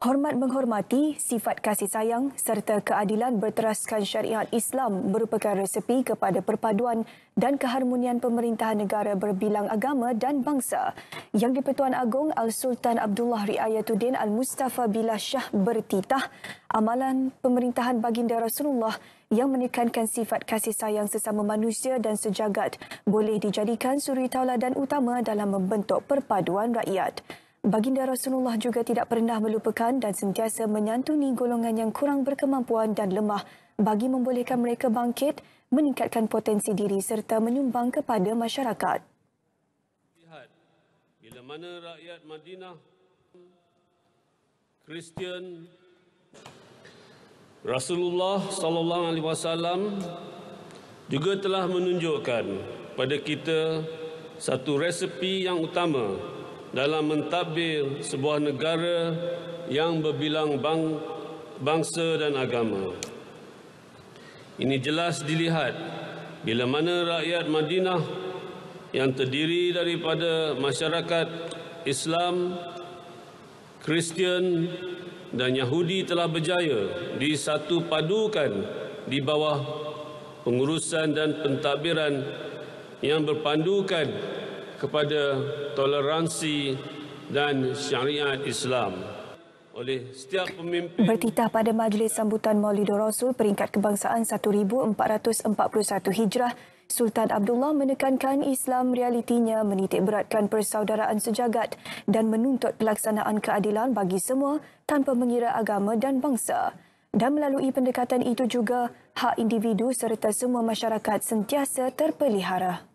Hormat menghormati sifat kasih sayang serta keadilan berteraskan syariat Islam merupakan resepi kepada perpaduan dan keharmonian pemerintahan negara berbilang agama dan bangsa. Yang di-Pertuan Agong Al-Sultan Abdullah Riayatuddin Al-Mustafa Billah Shah bertitah amalan pemerintahan baginda Rasulullah yang menekankan sifat kasih sayang sesama manusia dan sejagat boleh dijadikan suri tauladan utama dalam membentuk perpaduan rakyat. Baginda Rasulullah juga tidak pernah melupakan dan sentiasa menyantuni golongan yang kurang berkemampuan dan lemah bagi membolehkan mereka bangkit, meningkatkan potensi diri serta menyumbang kepada masyarakat. Lihat, bila mana rakyat Madinah, Kristian, Rasulullah sallallahu alaihi wasallam juga telah menunjukkan pada kita satu resepi yang utama dalam mentadbir sebuah negara yang berbilang bang, bangsa dan agama. Ini jelas dilihat bila mana rakyat Madinah yang terdiri daripada masyarakat Islam, Kristian dan Yahudi telah berjaya di satu padukan di bawah pengurusan dan pentadbiran yang berpandukan kepada toleransi dan syariat Islam oleh setiap pemimpin bertitah pada majlis sambutan Maulidur Rasul peringkat kebangsaan 1441 Hijrah Sultan Abdullah menekankan Islam realitinya menitikberatkan persaudaraan sejagat dan menuntut pelaksanaan keadilan bagi semua tanpa mengira agama dan bangsa dan melalui pendekatan itu juga hak individu serta semua masyarakat sentiasa terpelihara